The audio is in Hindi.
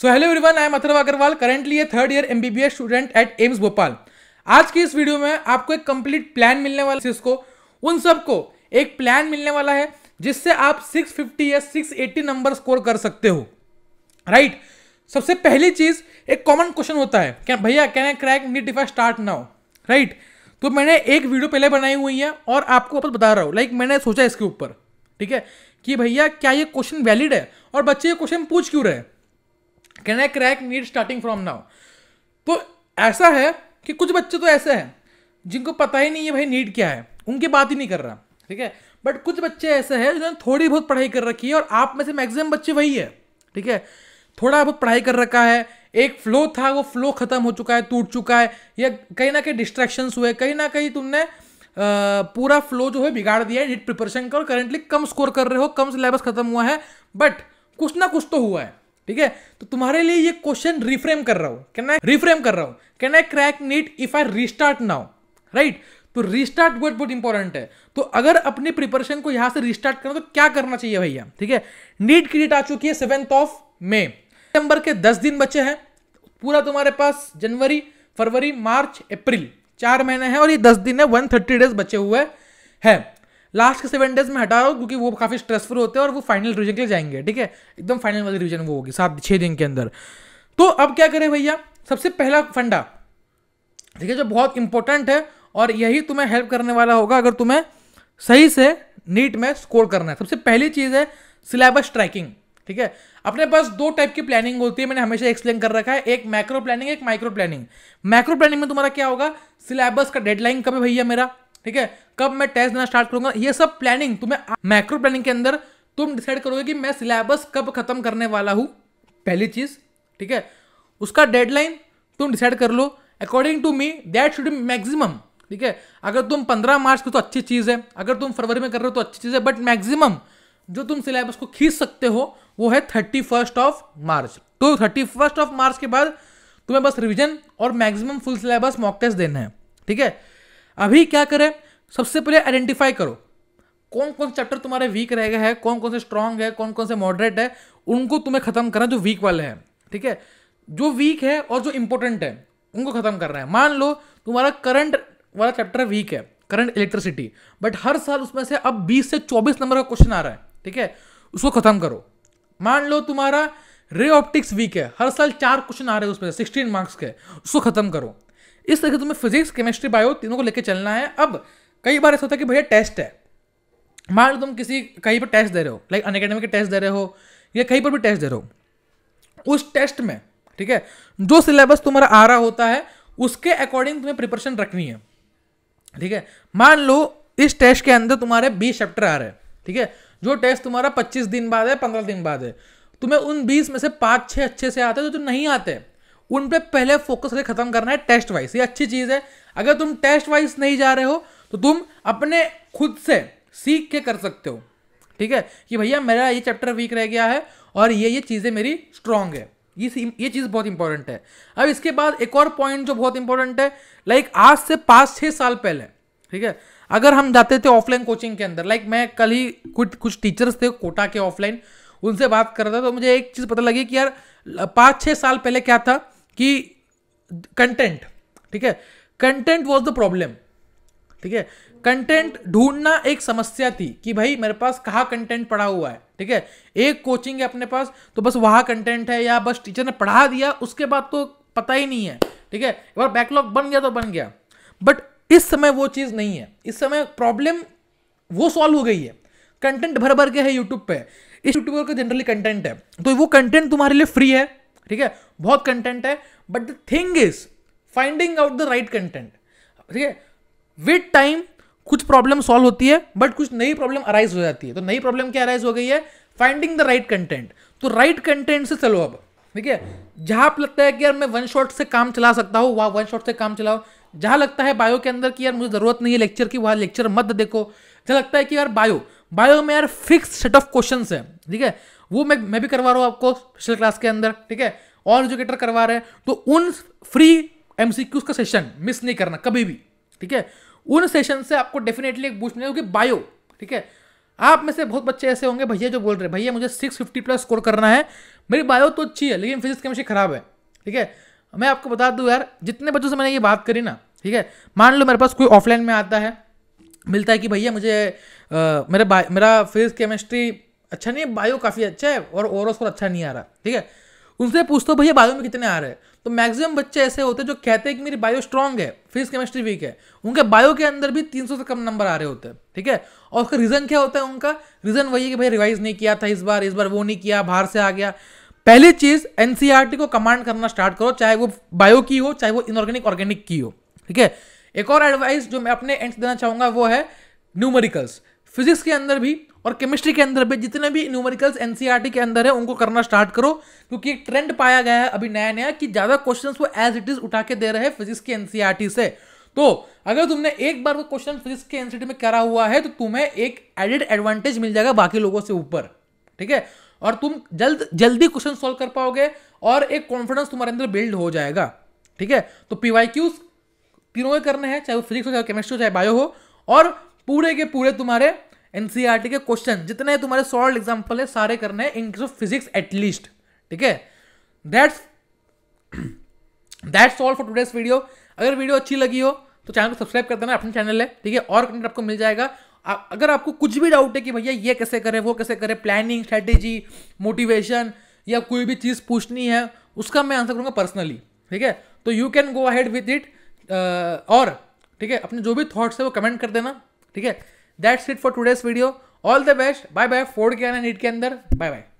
So hello everyone I am Atharva Agrawal currently third year M student at AIIMS Bhopal आज की इस वीडियो में आपको एक कंप्लीट प्लान मिलने वाला इसको उन सबको एक प्लान मिलने वाला है जिससे आप 650 या 680 नंबर स्कोर कर सकते हो राइट right? सबसे पहली चीज एक कॉमन क्वेश्चन होता है क्या भैया can I crack NEET if I start now right तो मैंने एक वीडियो पहले बनाई हुई है और आपको वापस बता रहा हूँ लाइक like, मैंने सोचा इसके ऊपर ठीक है कि भैया क्या ये क्वेश्चन वैलिड है और बच्चे ये क्वेश्चन पूछ क्यों रहे हैं can I crack NEET starting from now तो ऐसा है कि कुछ बच्चे तो ऐसे हैं जिनको पता ही नहीं है भाई नीड क्या है उनके बात ही नहीं कर रहा ठीक है बट कुछ बच्चे ऐसे हैं जिन्होंने थोड़ी बहुत पढ़ाई कर रखी है और आप में से मैक्सिमम बच्चे वही है ठीक है थोड़ा बहुत पढ़ाई कर रखा है एक फ्लो था वो फ्लो खत्म हो चुका है टूट चुका है या कहीं ना कहीं डिस्ट्रैक्शंस हुए कहीं ना कहीं तुमने पूरा फ्लो जो है बिगाड़ दिया है नीट प्रिपरेशन का और करेंटली कम स्कोर कर रहे हो कम सिलेबस खत्म हुआ है बट कुछ ना कुछ तो हुआ है ठीक है तो तुम्हारे लिए ये क्वेश्चन रिफ्रेम कर रहा हूं कैन आई रिफ्रेम कर रहा हूं can I crack NEET if I restart now right तो रिस्टार्ट बहुत बहुत इंपॉर्टेंट है तो अगर अपने प्रिपरेशन को यहां से रिस्टार्ट करना तो क्या करना चाहिए भैया ठीक है नीट की डेट आ चुकी है सेवेंथ ऑफ मे सितंबर के दस दिन बचे हैं पूरा तुम्हारे पास जनवरी फरवरी मार्च अप्रैल चार महीने हैं और ये दस दिन है वन थर्टी डेज बचे हुए हैं लास्ट के सेवन डेज में हटा रहा हूँ क्योंकि वो काफ़ी स्ट्रेसफुल होते हैं और वो फाइनल रिविजन के लिए जाएंगे ठीक है एकदम फाइनल वाली रिविजन वो होगी सात छः दिन के अंदर तो अब क्या करें भैया सबसे पहला फंडा ठीक है जो बहुत इंपॉर्टेंट है और यही तुम्हें हेल्प करने वाला होगा अगर तुम्हें सही से नीट में स्कोर करना है सबसे पहली चीज़ है सिलेबस ट्रैकिंग ठीक है अपने पास दो टाइप की प्लानिंग होती है मैंने हमेशा एक्सप्लेन कर रखा है एक मैक्रो प्लानिंग एक माइक्रो प्लानिंग मैक्रो प्लानिंग में तुम्हारा क्या होगा सिलेबस का डेडलाइन कब है भैया मेरा ठीक है कब मैं टेस्ट देना स्टार्ट करूंगा ये सब प्लानिंग तुम्हें मैक्रो प्लानिंग के अंदर तुम डिसाइड करोगे कि मैं सिलेबस कब खत्म करने वाला हूं पहली चीज़ ठीक है उसका डेडलाइन तुम डिसाइड कर लो according to me that should maximum ठीक है अगर तुम पंद्रह मार्च को तो अच्छी चीज़ है अगर तुम फरवरी में कर रहे हो तो अच्छी चीज़ है बट मैक्सिमम जो तुम सिलेबस को खींच सकते हो वो है थर्टी फर्स्ट ऑफ मार्च तो थर्टी फर्स्ट ऑफ मार्च के बाद तुम्हें बस रिविजन और maximum full syllabus mock test देना है ठीक है अभी क्या करें सबसे पहले आइडेंटिफाई करो कौन कौन से चैप्टर तुम्हारे वीक रह गए हैं कौन कौन से स्ट्रांग है कौन कौन से मॉडरेट है उनको तुम्हें खत्म करना जो वीक वाले हैं ठीक है जो वीक है और जो इंपॉर्टेंट है उनको खत्म करना है मान लो तुम्हारा करंट वाला चैप्टर वीक है करंट इलेक्ट्रिसिटी बट हर साल उसमें से अब 20 से 24 नंबर का क्वेश्चन आ रहा है ठीक है उसको खत्म करो मान लो तुम्हारा रे ऑप्टिक्स वीक है हर साल चार क्वेश्चन आ रहे हैं उसमें सिक्सटीन मार्क्स के उसको खत्म करो इस तरह से तुम्हें फिजिक्स केमिस्ट्री बायो तीनों को लेकर चलना है अब कई बार ऐसा होता है कि भैया टेस्ट है मान लो तुम किसी कहीं पर टेस्ट दे रहे हो लाइक अनकेडमी के टेस्ट दे रहे हो या कहीं पर भी टेस्ट दे रहे हो उस टेस्ट में ठीक है जो सिलेबस तुम्हारा आ रहा होता है उसके अकॉर्डिंग तुम्हें प्रिपरेशन रखनी है ठीक है मान लो इस टेस्ट के अंदर तुम्हारे बीस चैप्टर आ रहे हैं ठीक है जो टेस्ट तुम्हारा पच्चीस दिन बाद है पंद्रह दिन बाद है तुम्हें उन बीस में से पाँच छः अच्छे से आते हैं जो तो नहीं आते उन पर पहले फोकस करके ख़त्म करना है टेस्ट वाइज ये अच्छी चीज़ है अगर तुम टेस्ट वाइज नहीं जा रहे हो तो तुम अपने खुद से सीख के कर सकते हो ठीक है कि भैया मेरा ये चैप्टर वीक रह गया है और ये ये चीज़ें मेरी स्ट्रांग है ये ये चीज़ बहुत इंपॉर्टेंट है अब इसके बाद एक और पॉइंट जो बहुत इंपॉर्टेंट है लाइक आज से पाँच छः साल पहले ठीक है अगर हम जाते थे ऑफलाइन कोचिंग के अंदर लाइक मैं कल ही कुछ कुछ टीचर्स थे कोटा के ऑफलाइन उनसे बात कर रहा था तो मुझे एक चीज़ पता लगी कि यार पाँच छः साल पहले क्या था कि कंटेंट ठीक है कंटेंट वॉज द प्रॉब्लम ठीक है कंटेंट ढूंढना एक समस्या थी कि भाई मेरे पास कहाँ कंटेंट पड़ा हुआ है ठीक है एक कोचिंग है अपने पास तो बस वहाँ कंटेंट है या बस टीचर ने पढ़ा दिया उसके बाद तो पता ही नहीं है ठीक है एक बार बैकलॉग बन गया तो बन गया बट इस समय वो चीज़ नहीं है इस समय प्रॉब्लम वो सॉल्व हो गई है कंटेंट भर भर के है यूट्यूब पे इस यूट्यूबर का जनरली कंटेंट है तो वो कंटेंट तुम्हारे लिए फ्री है ठीक है बहुत कंटेंट है but the thing is finding out the right content ठीक है विद टाइम कुछ प्रॉब्लम सॉल्व होती है बट कुछ नई प्रॉब्लम अराइज हो जाती है तो नई प्रॉब्लम क्या अराइज हो गई है फाइंडिंग द राइट कंटेंट तो राइट कंटेंट से चलो अब ठीक है जहां आप लगता है कि यार मैं वन शॉट से काम चला सकता हूँ वहां वन शॉट से काम चलाओ जहां लगता है बायो के अंदर कि यार मुझे ज़रूरत नहीं है लेक्चर की वहां लेक्चर मत देखो जहां लगता है कि यार बायो बायो में यार फिक्स सेट ऑफ क्वेश्चन है ठीक है वो मैं मैं भी करवा रहा हूँ आपको स्पेशल क्लास के अंदर ठीक है और एजुकेटर करवा रहे हैं तो उन फ्री एम का सेशन मिस नहीं करना कभी भी ठीक है उन सेशन से आपको डेफिनेटली एक बूस्ट मिलेगा क्योंकि बायो ठीक है आप में से बहुत बच्चे ऐसे होंगे भैया जो बोल रहे हैं भैया मुझे 650 प्लस स्कोर करना है मेरी बायो तो अच्छी है लेकिन फिजिक्स केमिस्ट्री खराब है ठीक है मैं आपको बता दूं यार जितने बच्चों से मैंने ये बात करी ना ठीक है मान लो मेरे पास कोई ऑफलाइन में आता है मिलता है कि भैया मुझे आ, मेरे मेरा फिजिक्स केमिस्ट्री अच्छा नहीं है बायो काफ़ी अच्छा है और ओवरऑल स्कोर अच्छा नहीं आ रहा ठीक है उनसे पूछते हो भैया बायो में कितने आ रहे हैं तो मैक्सिमम बच्चे ऐसे होते हैं जो कहते हैं कि मेरी बायो स्ट्रांग है फिजिक्स केमिस्ट्री वीक है उनके बायो के अंदर भी 300 से कम नंबर आ रहे होते हैं ठीक है और उसका रीज़न क्या होता है उनका रीज़न वही है कि भाई रिवाइज नहीं किया था इस बार इस बार वो नहीं किया बाहर से आ गया पहली चीज़ एन e को कमांड करना स्टार्ट करो चाहे वो बायो की हो चाहे वो इनऑर्गेनिक ऑर्गेनिक की हो ठीक है एक और एडवाइस जो मैं अपने एंड देना चाहूँगा वो है न्यूमेरिकल्स फिजिक्स के अंदर भी और केमिस्ट्री के अंदर भी जितने भी न्यूमेरिकल्स एनसीईआरटी e के अंदर है उनको करना स्टार्ट करो क्योंकि एक ट्रेंड पाया गया है अभी नया नया कि ज़्यादा क्वेश्चन वो एज इट इज़ उठा के दे रहे हैं फिजिक्स के एनसीईआरटी e से तो अगर तुमने एक बार वो क्वेश्चन फिजिक्स के एनसीईआरटी e में करा हुआ है तो तुम्हें एक एडेड एडवांटेज मिल जाएगा बाकी लोगों से ऊपर ठीक है और तुम जल्द जल्दी क्वेश्चन सॉल्व कर पाओगे और एक कॉन्फिडेंस तुम्हारे अंदर बिल्ड हो जाएगा ठीक है तो पीवाई क्यूज तीनों करने हैं चाहे वो फिजिक्स हो चाहे केमिस्ट्री हो चाहे बायो हो और पूरे के पूरे तुम्हारे एनसीईआरटी e के क्वेश्चन जितने तुम्हारे सॉल्व एग्जाम्पल है सारे करने हैं in case of physics at least ठीक है that's that's all for today's video अगर वीडियो अच्छी लगी हो तो चैनल को सब्सक्राइब कर देना अपने चैनल है ठीक है और कंटेंट आपको मिल जाएगा अगर आपको कुछ भी डाउट है कि भैया ये कैसे करें वो कैसे करें प्लानिंग स्ट्रैटेजी मोटिवेशन या कोई भी चीज़ पूछनी है उसका मैं आंसर करूँगा पर्सनली ठीक है तो you can go ahead with it और ठीक है अपने जो भी थॉट्स है वो कमेंट कर देना ठीक है that's it for today's video all the best bye bye फोर्ड के एंड नीट के अंदर बाय बाय